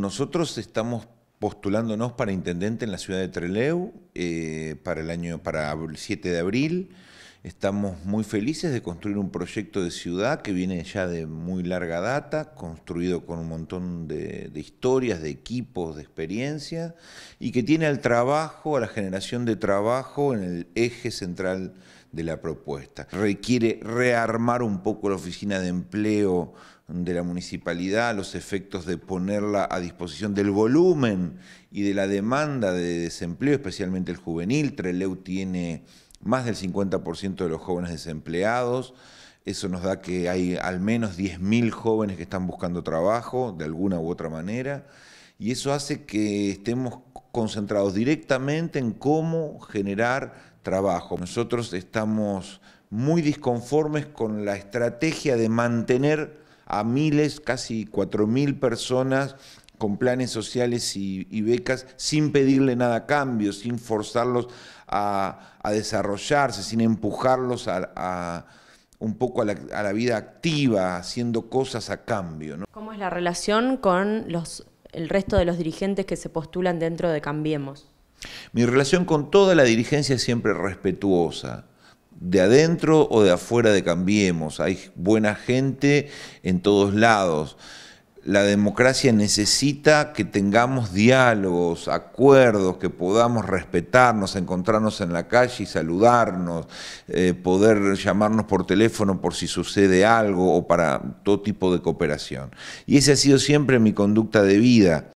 Nosotros estamos postulándonos para intendente en la ciudad de Trelew eh, para el año para el 7 de abril. Estamos muy felices de construir un proyecto de ciudad que viene ya de muy larga data, construido con un montón de, historias, de equipos, de experiencia y que tiene al trabajo, a la generación de trabajo en el eje central de la propuesta. Requiere rearmar un poco la oficina de empleo de la municipalidad, los efectos de ponerla a disposición del volumen y de la demanda de desempleo, especialmente el juvenil. Treleu tiene más del 50% de los jóvenes desempleados. Eso nos da que hay al menos 10.000 jóvenes que están buscando trabajo de alguna u otra manera. Y eso hace que estemos concentrados directamente en cómo generar trabajo. Nosotros estamos muy disconformes con la estrategia de mantener a miles, casi 4.000 personas con planes sociales y, becas sin pedirle nada a cambio, sin forzarlos a, desarrollarse, sin empujarlos a, un poco a la, vida activa, haciendo cosas a cambio. ¿Cómo es la relación con el resto de los dirigentes que se postulan dentro de Cambiemos? Mi relación con toda la dirigencia es siempre respetuosa de adentro o de afuera de Cambiemos. Hay buena gente en todos lados la democracia necesita que tengamos diálogos, acuerdos, que podamos respetarnos, encontrarnos en la calle y saludarnos, eh, poder llamarnos por teléfono por si sucede algo o para todo tipo de cooperación. Y esa ha sido siempre mi conducta de vida.